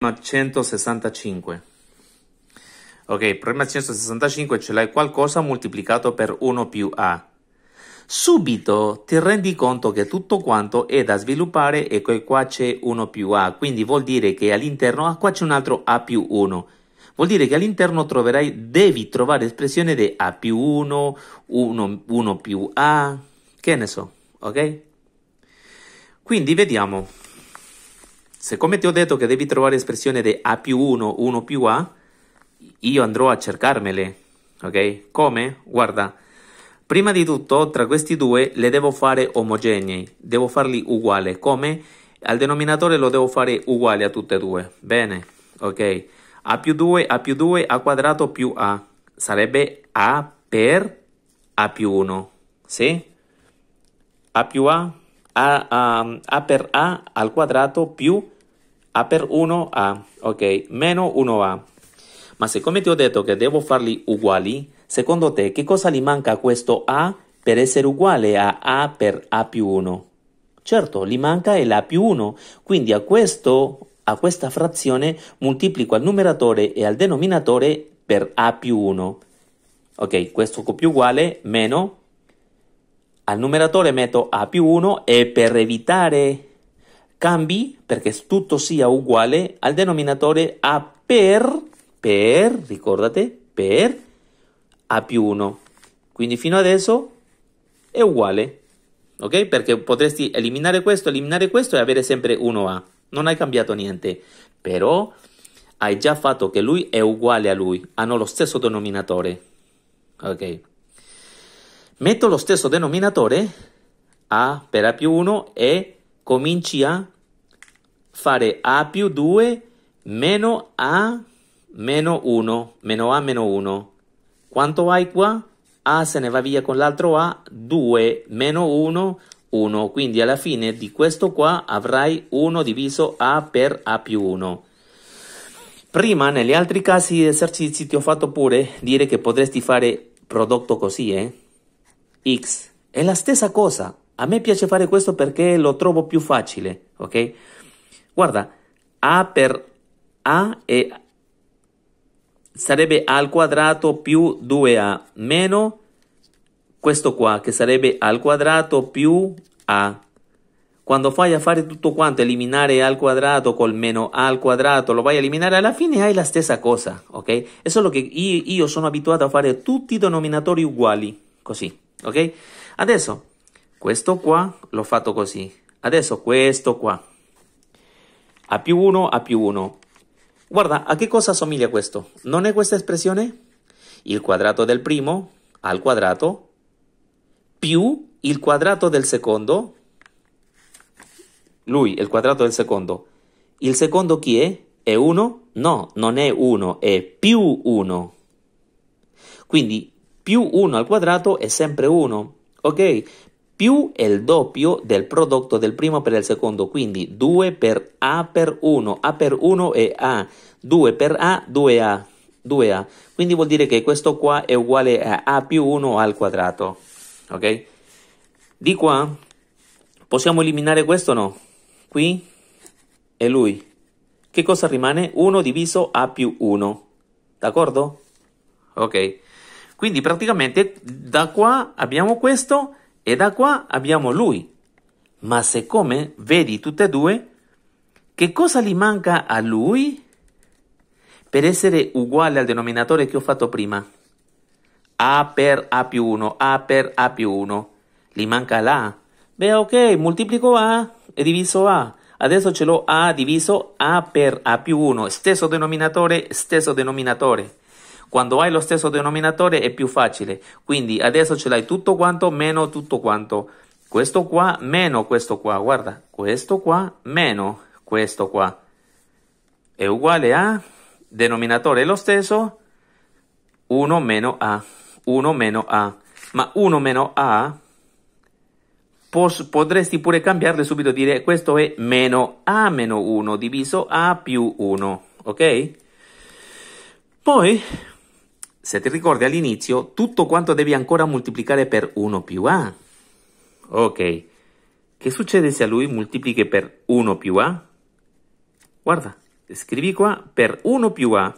165. Ok, problema 165 ce l'hai qualcosa moltiplicato per 1 più a. Subito ti rendi conto che tutto quanto è da sviluppare e che qua c'è 1 più a, quindi vuol dire che all'interno ah, qua c'è un altro a più 1. Vuol dire che all'interno troverai, devi trovare l'espressione di a più 1, 1, 1 più a, che ne so, ok? Quindi vediamo siccome ti ho detto che devi trovare espressione di a più 1, 1 più a, io andrò a cercarmele, ok? Come? Guarda, prima di tutto tra questi due le devo fare omogenei, devo farli uguali, come? Al denominatore lo devo fare uguale a tutte e due, bene, ok? a più 2, a più 2, a quadrato più a, sarebbe a per a più 1, sì? a più a a, um, a per a al quadrato più a per 1a, ok? Meno 1a. Ma siccome ti ho detto che devo farli uguali, secondo te che cosa gli manca a questo a per essere uguale a a per a più 1? Certo, gli manca la più 1, quindi a, questo, a questa frazione moltiplico al numeratore e al denominatore per a più 1. Ok, questo più uguale meno al numeratore metto a più 1 e per evitare cambi, perché tutto sia uguale, al denominatore a per, per, ricordate, per a più 1. Quindi fino adesso è uguale, ok? Perché potresti eliminare questo, eliminare questo e avere sempre 1a. Non hai cambiato niente, però hai già fatto che lui è uguale a lui, hanno lo stesso denominatore, ok? Metto lo stesso denominatore, A per A più 1, e cominci a fare A più 2 meno A meno 1, meno A meno 1. Quanto hai qua? A se ne va via con l'altro A, 2 meno 1, 1. Quindi alla fine di questo qua avrai 1 diviso A per A più 1. Prima, negli altri casi di esercizi, ti ho fatto pure dire che potresti fare prodotto così, eh? x. È la stessa cosa. A me piace fare questo perché lo trovo più facile, ok? Guarda, a per a è, sarebbe a al quadrato più 2a meno questo qua che sarebbe a al quadrato più a. Quando fai a fare tutto quanto, eliminare a al quadrato col meno a al quadrato, lo vai a eliminare, alla fine hai la stessa cosa, ok? È solo che io, io sono abituato a fare tutti i denominatori uguali, così ok? Adesso questo qua l'ho fatto così. Adesso questo qua. A più 1, a più 1. Guarda, a che cosa somiglia questo? Non è questa espressione? Il quadrato del primo al quadrato più il quadrato del secondo. Lui, il quadrato del secondo. Il secondo chi è? È 1? No, non è 1, è più 1. Quindi più 1 al quadrato è sempre 1, ok? Più è il doppio del prodotto del primo per il secondo, quindi 2 per A per 1, A per 1 è A, 2 per A, 2A, 2A. Quindi vuol dire che questo qua è uguale a A più 1 al quadrato, ok? Di qua possiamo eliminare questo no? Qui e lui. Che cosa rimane? 1 diviso A più 1, d'accordo? Ok. Quindi praticamente da qua abbiamo questo e da qua abbiamo lui. Ma siccome vedi tutte e due, che cosa gli manca a lui per essere uguale al denominatore che ho fatto prima? A per A più 1, A per A più 1. Gli manca l'A. Beh, ok, moltiplico A e diviso A. Adesso ce l'ho A diviso A per A più 1. Stesso denominatore, stesso denominatore. Quando hai lo stesso denominatore è più facile, quindi adesso ce l'hai tutto quanto meno tutto quanto. Questo qua meno questo qua, guarda, questo qua meno questo qua. È uguale a, denominatore lo stesso, 1 meno a, 1 meno a. Ma 1 meno a potresti pure cambiarle subito dire questo è meno a meno 1 diviso a più 1 ok poi se ti ricordi all'inizio, tutto quanto devi ancora moltiplicare per 1 più a. Ok, che succede se a lui moltiplichi per 1 più a? Guarda, scrivi qua per 1 più a.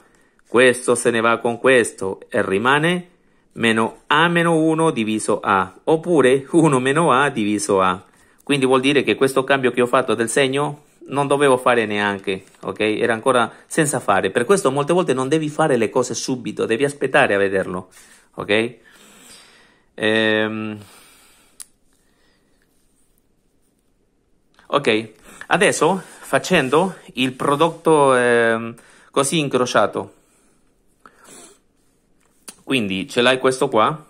Questo se ne va con questo e rimane meno a meno 1 diviso a, oppure 1 meno a diviso a. Quindi vuol dire che questo cambio che ho fatto del segno non dovevo fare neanche, ok? Era ancora senza fare. Per questo molte volte non devi fare le cose subito, devi aspettare a vederlo, ok? Ehm... Ok, adesso facendo il prodotto eh, così incrociato. Quindi ce l'hai questo qua.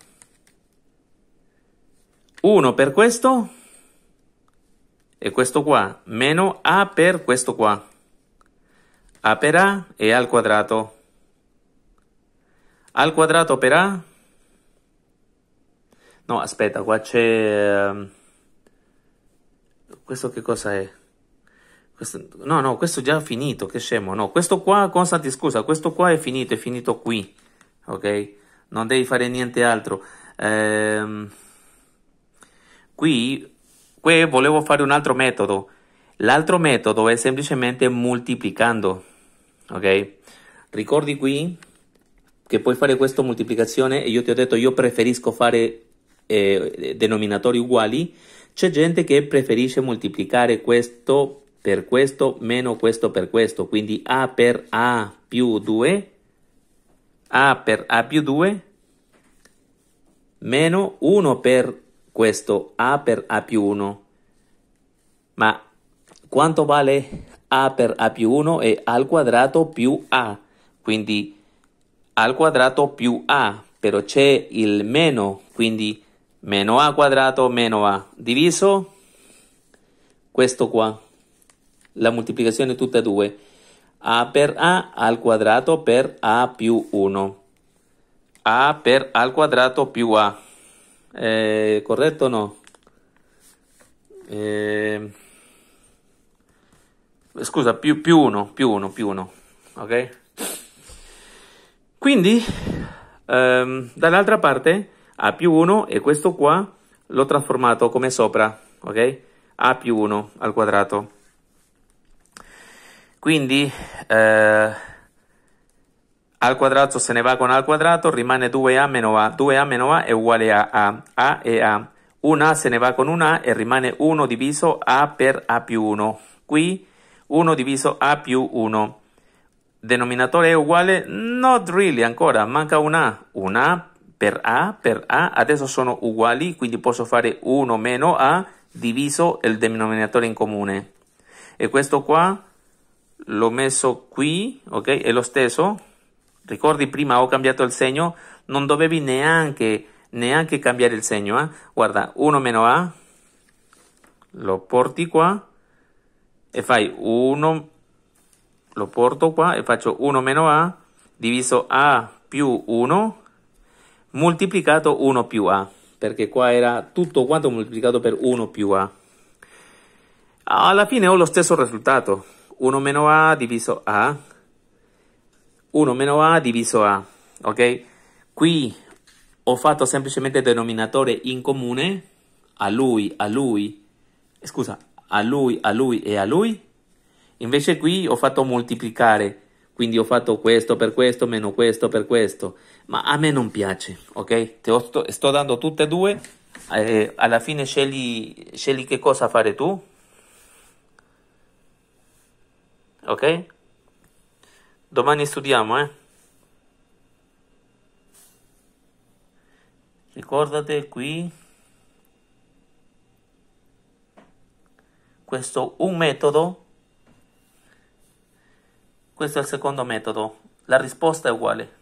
Uno per questo e questo qua meno a per questo qua. a per a è al quadrato. Al quadrato per a? No, aspetta, qua c'è... Ehm, questo che cosa è? Questo... No, no, questo già finito, che scemo. No, questo qua, Constanti, scusa, questo qua è finito, è finito qui. Ok? Non devi fare niente altro. Ehm... Qui Qui volevo fare un altro metodo. L'altro metodo è semplicemente moltiplicando, ok? Ricordi qui eh, che puoi fare questa moltiplicazione e io ti ho detto io preferisco fare eh, denominatori uguali. C'è gente che preferisce moltiplicare questo per questo meno questo per questo, quindi A per A più 2, A per A più 2, meno 1 per questo A per A più 1. Ma quanto vale A per A più 1 è al quadrato più A. Quindi al quadrato più A, però c'è il meno, quindi meno A quadrato meno A diviso questo qua. La moltiplicazione tutte e due. A per A al quadrato per A più 1. A per al quadrato più A. Eh, ¿Correcto o no? Eh, scusa, più, più uno, più uno, più uno, ok? Quindi, ehm, dall'altra parte, A più 1 e questo qua l'ho trasformato come sopra, ok? A più 1 al quadrato. Quindi, eh, al quadrato se ne va con al quadrato, rimane 2a meno a, 2a meno a è uguale a a, a è a, 1a se ne va con 1a e rimane 1 diviso a per a più 1, qui 1 diviso a più 1, denominatore è uguale, not really ancora, manca un a, un a per a per a, adesso sono uguali, quindi posso fare 1 meno a diviso il denominatore in comune, e questo qua l'ho messo qui, ok, è lo stesso, Ricordi prima ho cambiato il segno? Non dovevi neanche, neanche cambiare il segno. Eh? Guarda, 1 meno A, lo porti qua e fai 1, lo porto qua e faccio 1 meno A diviso A più 1 moltiplicato 1 più A perché qua era tutto quanto moltiplicato per 1 più A. Alla fine ho lo stesso risultato, 1 meno A diviso A 1 meno a diviso a, ok? Qui ho fatto semplicemente denominatore in comune a lui, a lui, eh, scusa, a lui, a lui e a lui. Invece qui ho fatto moltiplicare, quindi ho fatto questo per questo, meno questo per questo. Ma a me non piace, ok? Sto, sto, dando tutte e due, eh, alla fine scegli, scegli che cosa fare tu. Ok? Domani studiamo, eh? Ricordate qui questo un metodo. Questo è il secondo metodo. La risposta è uguale.